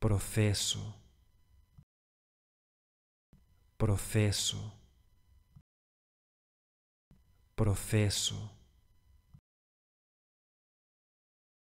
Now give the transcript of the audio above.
processo, processo, processo.